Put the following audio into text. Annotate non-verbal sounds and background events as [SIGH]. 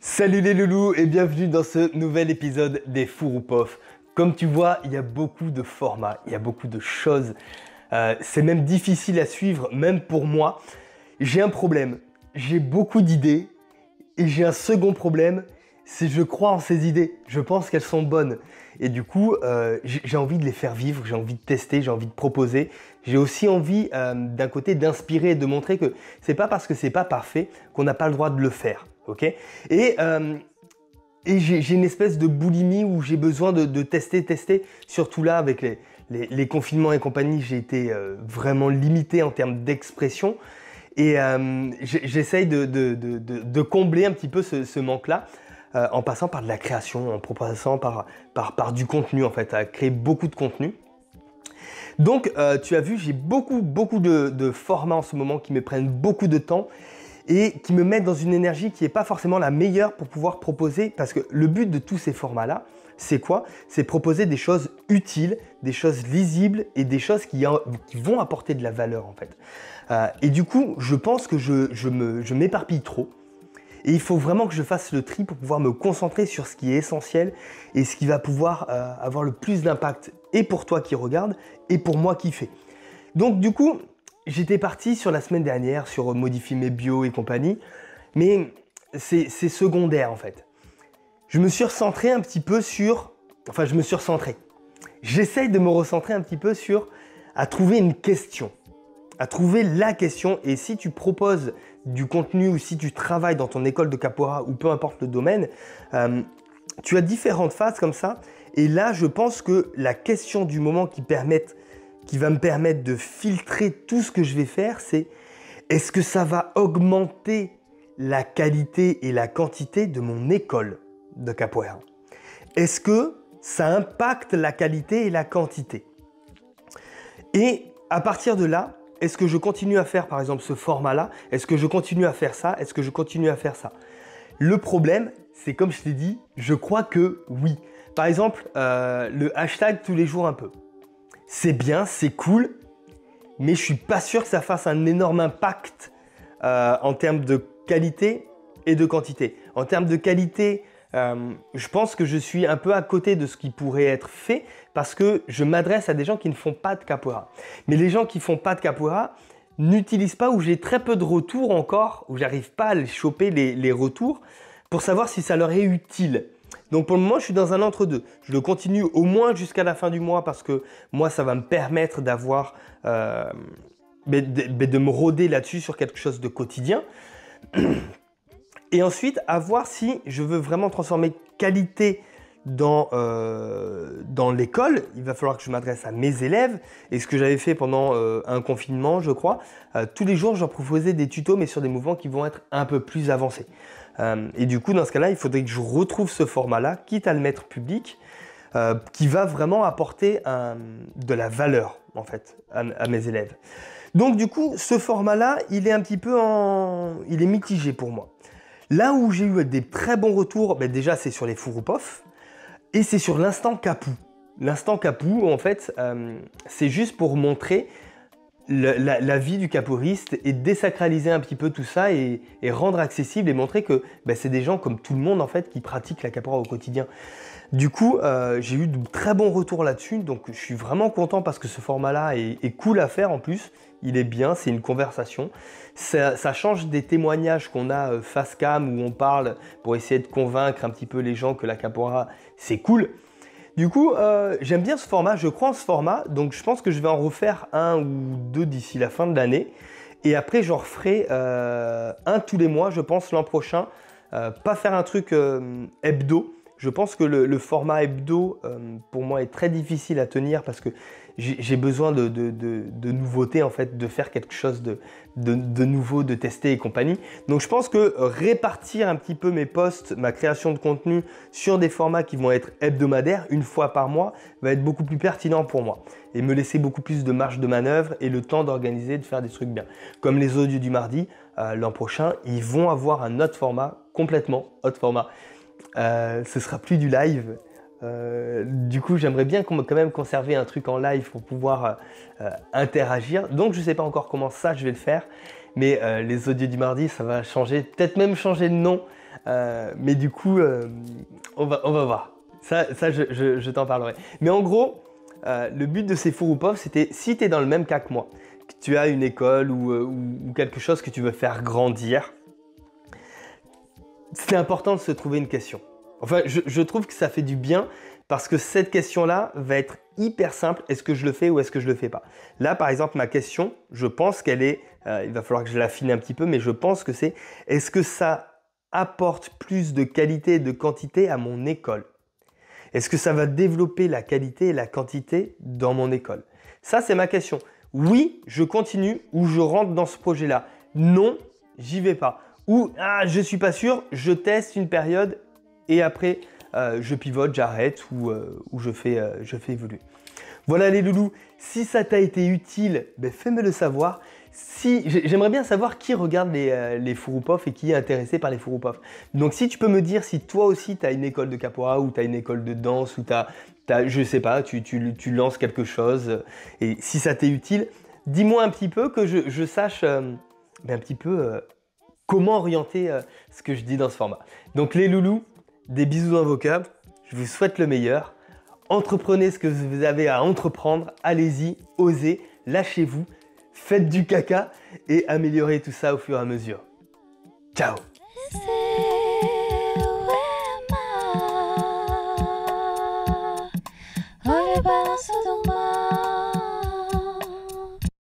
Salut les loulous et bienvenue dans ce nouvel épisode des Fouroupofs. Comme tu vois, il y a beaucoup de formats, il y a beaucoup de choses. Euh, c'est même difficile à suivre, même pour moi. J'ai un problème, j'ai beaucoup d'idées et j'ai un second problème, je crois en ces idées, je pense qu'elles sont bonnes. Et du coup, euh, j'ai envie de les faire vivre, j'ai envie de tester, j'ai envie de proposer. J'ai aussi envie euh, d'un côté d'inspirer et de montrer que c'est pas parce que c'est pas parfait qu'on n'a pas le droit de le faire. Ok Et euh, j'ai une espèce de boulimie où j'ai besoin de, tester, tester. Surtout là, avec les, confinements et compagnie, j'ai été vraiment limité en termes d'expression. Et j'essaye de, combler un petit peu ce manque-là euh, en passant par de la création, en passant par, du contenu en fait, à créer beaucoup de contenu. Donc euh, tu as vu, j'ai beaucoup beaucoup de, formats en ce moment qui me prennent beaucoup de temps et qui me mettent dans une énergie qui n'est pas forcément la meilleure pour pouvoir proposer, parce que le but de tous ces formats-là, c'est quoi C'est proposer des choses utiles, des choses lisibles et des choses qui, vont apporter de la valeur en fait. Euh, et du coup, je pense que je m'éparpille trop et il faut vraiment que je fasse le tri pour pouvoir me concentrer sur ce qui est essentiel et ce qui va pouvoir euh, avoir le plus d'impact et pour toi qui regarde et pour moi qui fais. Donc du coup, j'étais parti sur la semaine dernière sur euh, modifier mes bio et compagnie, mais c'est secondaire en fait. Je me suis recentré un petit peu sur... Enfin, je me suis recentré. J'essaye de me recentrer un petit peu sur... à trouver une question à trouver la question et si tu proposes du contenu ou si tu travailles dans ton école de capoeira ou peu importe le domaine, euh, tu as différentes phases comme ça. Et là, je pense que la question du moment qui, permette, qui va me permettre de filtrer tout ce que je vais faire, c'est est-ce que ça va augmenter la qualité et la quantité de mon école de capoeira Est-ce que ça impacte la qualité et la quantité Et à partir de là, est-ce que je continue à faire par exemple ce format-là Est-ce que je continue à faire ça Est-ce que je continue à faire ça Le problème, c'est comme je l'ai dit, je crois que oui. Par exemple, euh, le hashtag tous les jours un peu. C'est bien, c'est cool, mais je suis pas sûr que ça fasse un énorme impact euh, en termes de qualité et de quantité. En termes de qualité, euh, je pense que je suis un peu à côté de ce qui pourrait être fait parce que je m'adresse à des gens qui ne font pas de capoeira. Mais les gens qui font pas de capoeira n'utilisent pas ou j'ai très peu de retours encore, où j'arrive pas à les choper les, retours pour savoir si ça leur est utile. Donc pour le moment, je suis dans un entre-deux. Je le continue au moins jusqu'à la fin du mois parce que moi, ça va me permettre d'avoir... Euh, de, de me rôder là-dessus sur quelque chose de quotidien. [CLEARS THROAT] Et ensuite, à voir si je veux vraiment transformer qualité euh, dans, l'école, il va falloir que je m'adresse à mes élèves. Et ce que j'avais fait pendant euh, un confinement, je crois, euh, tous les jours, j'en proposais des tutos, mais sur des mouvements qui vont être un peu plus avancés. et du coup, dans ce cas-là, il faudrait que je retrouve ce format-là, quitte à le mettre public, qui va vraiment apporter de la valeur, en fait, à, mes élèves. Donc du coup, ce format-là, il est un petit peu Il est mitigé pour moi. Là où j'ai eu des très bons retours, ben déjà c'est sur les Fouroupov et c'est sur l'instant Capou. L'instant Capou, en fait, euh, c'est juste pour montrer la, vie du caporiste et désacraliser un petit peu tout ça et, rendre accessible et montrer que bah, c'est des gens comme tout le monde en fait qui pratiquent la capora au quotidien. Du coup, euh, j'ai eu de très bons retours là-dessus, donc je suis vraiment content parce que ce format-là est, cool à faire en plus. Il est bien, c'est une conversation. Ça, ça change des témoignages qu'on a euh, face cam où on parle pour essayer de convaincre un petit peu les gens que la capora c'est cool. Du coup, euh, j'aime bien ce format, je crois en ce format, donc je pense que je vais en refaire un ou deux d'ici la fin de l'année. Et après, j'en referai euh, un tous les mois, je pense, l'an prochain. Euh, pas faire un truc hebdo, je pense que le, format hebdo, euh, pour moi, est très difficile à tenir parce que j'ai besoin de, nouveautés, en fait, de faire quelque chose de, nouveau, de tester et compagnie. Donc je pense que répartir un petit peu mes posts, ma création de contenu sur des formats qui vont être hebdomadaires, une fois par mois, va être beaucoup plus pertinent pour moi et me laisser beaucoup plus de marge de manœuvre et le temps d'organiser, de faire des trucs bien. Comme les audios du mardi, euh, l'an prochain, ils vont avoir un autre format, complètement autre format. Euh, ce sera plus du live. Euh, du coup, j'aimerais bien quand même conserver un truc en live pour pouvoir euh, interagir. Donc, je ne sais pas encore comment ça, je vais le faire. Mais les audios du mardi, ça va changer. Peut-être même changer de nom. mais du coup, on, va, voir. Ça, je, t'en parlerai. Mais en gros, le but de ces pauvres, c'était si tu es dans le même cas que moi, que tu as une école ou quelque chose que tu veux faire grandir, c'est important de se trouver une question. Enfin, je, trouve que ça fait du bien parce que cette question-là va être hyper simple. Est-ce que je le fais ou est-ce que je le fais pas Là, par exemple, ma question, je pense qu'elle est, euh, il va falloir que je l'affine un petit peu, mais je pense que c'est, est-ce que ça apporte plus de qualité et de quantité à mon école Est-ce que ça va développer la qualité et la quantité dans mon école Ça, c'est ma question. Oui, je continue ou je rentre dans ce projet-là. Non, j'y vais pas ou ah, je suis pas sûr, je teste une période et après euh, je pivote, j'arrête ou, euh, je, fais, euh, je fais évoluer. Voilà les loulous, si ça t'a été utile, ben, fais-me le savoir. Si, J'aimerais bien savoir qui regarde les, les et qui est intéressé par les pofs. Donc si tu peux me dire si toi aussi tu as une école de capoeira ou tu as une école de danse ou tu as, je sais pas, tu, lances quelque chose et si ça t'est utile, dis-moi un petit peu que je, sache ben, un petit peu comment orienter euh, ce que je dis dans ce format. Donc les loulous, des bisous invocables. je vous souhaite le meilleur. Entreprenez ce que vous avez à entreprendre, allez-y, osez, lâchez-vous, faites du caca et améliorez tout ça au fur et à mesure. Ciao